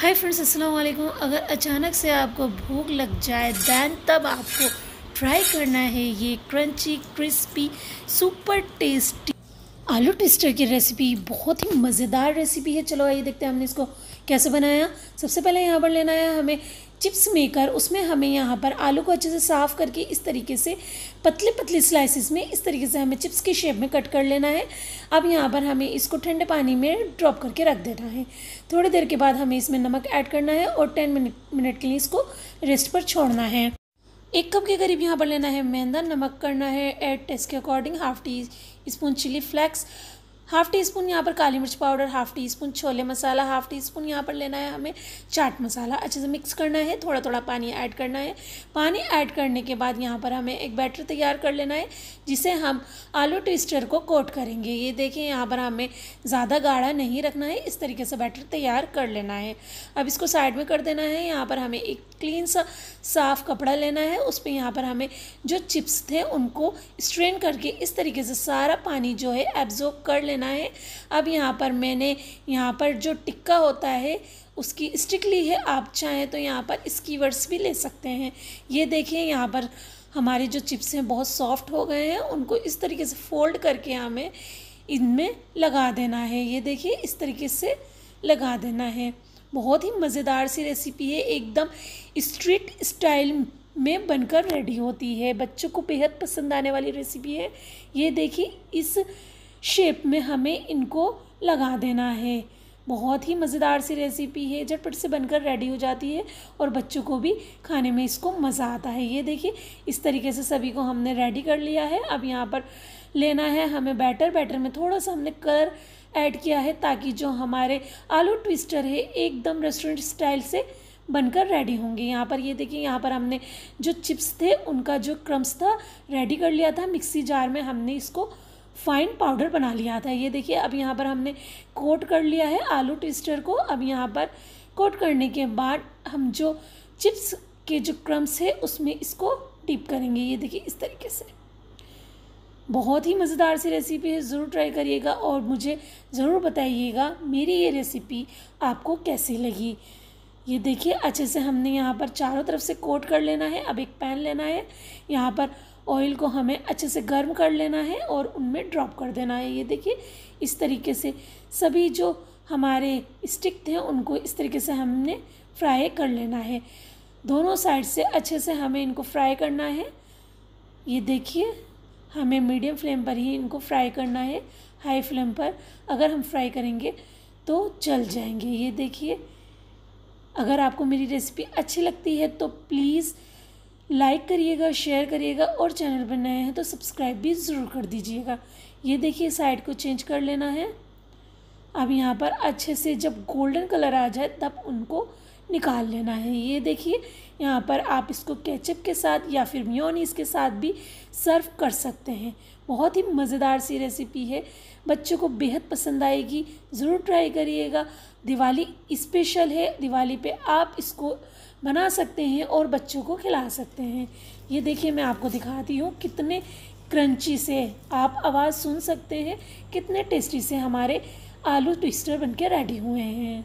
hi friends अस्सलाम वालेकुम अगर अचानक से आपको भूख लग जाए दैन तब आपको ट्राई करना है ये क्रंची क्रिस्पी सुपर टेस्टी आलू टेस्टर की रेसिपी बहुत ही मज़ेदार रेसिपी है चलो आइए देखते हैं हमने इसको कैसे बनाया सबसे पहले यहाँ पर लेना है हमें चिप्स मेकर उसमें हमें यहाँ पर आलू को अच्छे से साफ़ करके इस तरीके से पतले पतले स्लाइसिस में इस तरीके से हमें चिप्स के शेप में कट कर लेना है अब यहाँ पर हमें इसको ठंडे पानी में ड्रॉप करके रख देना है थोड़ी देर के बाद हमें इसमें नमक ऐड करना है और टेन मिनट मिनट के लिए इसको रेस्ट पर छोड़ना है एक कप के करीब यहाँ पर लेना है मैंदा नमक करना है एड टेस्ट के according half teaspoon chilli flakes half T teaspoon यहाँ पर काली मिर्च पाउडर हाफ़ टी स्पून छोले मसाला हाफ़ टी स्पून यहाँ पर लेना है हमें चाट मसाला अच्छे से मिक्स करना है थोड़ा थोड़ा पानी ऐड करना है पानी ऐड करने के बाद यहाँ पर हमें एक बैटर तैयार कर लेना है जिसे हम आलू ट्विस्टर को कोट करेंगे ये देखिए यहाँ पर हमें ज़्यादा गाढ़ा नहीं रखना है इस तरीके से बैटर तैयार कर लेना है अब इसको साइड में कर देना है यहाँ पर हमें एक क्लीन सा साफ़ कपड़ा लेना है उस पर यहाँ पर हमें जो चिप्स थे उनको स्ट्रेन करके इस तरीके से सारा पानी जो है एब्जॉर्ब कर लेना लेना है अब यहाँ पर मैंने यहाँ पर जो टिक्का होता है उसकी स्टिक ली है आप चाहें तो यहाँ पर स्कीवर्स भी ले सकते हैं ये देखिए यहाँ पर हमारी जो चिप्स हैं बहुत सॉफ्ट हो गए हैं उनको इस तरीके से फोल्ड करके हमें इनमें लगा देना है ये देखिए इस तरीके से लगा देना है बहुत ही मज़ेदार सी रेसिपी है एकदम स्ट्रीट स्टाइल में बनकर रेडी होती है बच्चों को बेहद पसंद आने वाली रेसिपी है ये देखिए इस शेप में हमें इनको लगा देना है बहुत ही मज़ेदार सी रेसिपी है झटपट से बनकर रेडी हो जाती है और बच्चों को भी खाने में इसको मज़ा आता है ये देखिए इस तरीके से सभी को हमने रेडी कर लिया है अब यहाँ पर लेना है हमें बैटर बैटर में थोड़ा सा हमने कलर ऐड किया है ताकि जो हमारे आलू ट्विस्टर है एकदम रेस्टोरेंट स्टाइल से बनकर रेडी होंगे यहाँ पर ये देखिए यहाँ पर हमने जो चिप्स थे उनका जो क्रम्स था रेडी कर लिया था मिक्सी जार में हमने इसको फाइन पाउडर बना लिया था ये देखिए अब यहाँ पर हमने कोट कर लिया है आलू ट्विस्टर को अब यहाँ पर कोट करने के बाद हम जो चिप्स के जो क्रम्स है उसमें इसको डिप करेंगे ये देखिए इस तरीके से बहुत ही मज़ेदार सी रेसिपी है ज़रूर ट्राई करिएगा और मुझे ज़रूर बताइएगा मेरी ये रेसिपी आपको कैसी लगी ये देखिए अच्छे से हमने यहाँ पर चारों तरफ से कोट कर लेना है अब एक पैन लेना है यहाँ पर ऑयल को हमें अच्छे से गर्म कर लेना है और उनमें ड्रॉप कर देना है ये देखिए इस तरीके से सभी जो हमारे स्टिक थे उनको इस तरीके से हमने फ्राई कर लेना है दोनों साइड से अच्छे से हमें इनको फ्राई करना है ये देखिए हमें मीडियम फ्लेम पर ही इनको फ्राई करना है हाई फ्लेम पर अगर हम फ्राई करेंगे तो जल जाएंगे ये देखिए अगर आपको मेरी रेसिपी अच्छी लगती है तो प्लीज़ लाइक करिएगा शेयर करिएगा और चैनल पर नए हैं तो सब्सक्राइब भी ज़रूर कर दीजिएगा ये देखिए साइड को चेंज कर लेना है अब यहाँ पर अच्छे से जब गोल्डन कलर आ जाए तब उनको निकाल लेना है ये देखिए यहाँ पर आप इसको केचप के साथ या फिर म्योनीस के साथ भी सर्व कर सकते हैं बहुत ही मज़ेदार सी रेसिपी है बच्चों को बेहद पसंद आएगी ज़रूर ट्राई करिएगा दिवाली स्पेशल है दिवाली पे आप इसको बना सकते हैं और बच्चों को खिला सकते हैं ये देखिए मैं आपको दिखाती हूँ कितने क्रंची से आप आवाज़ सुन सकते हैं कितने टेस्टी से हमारे आलू ट्विस्टर बनके रेडी हुए हैं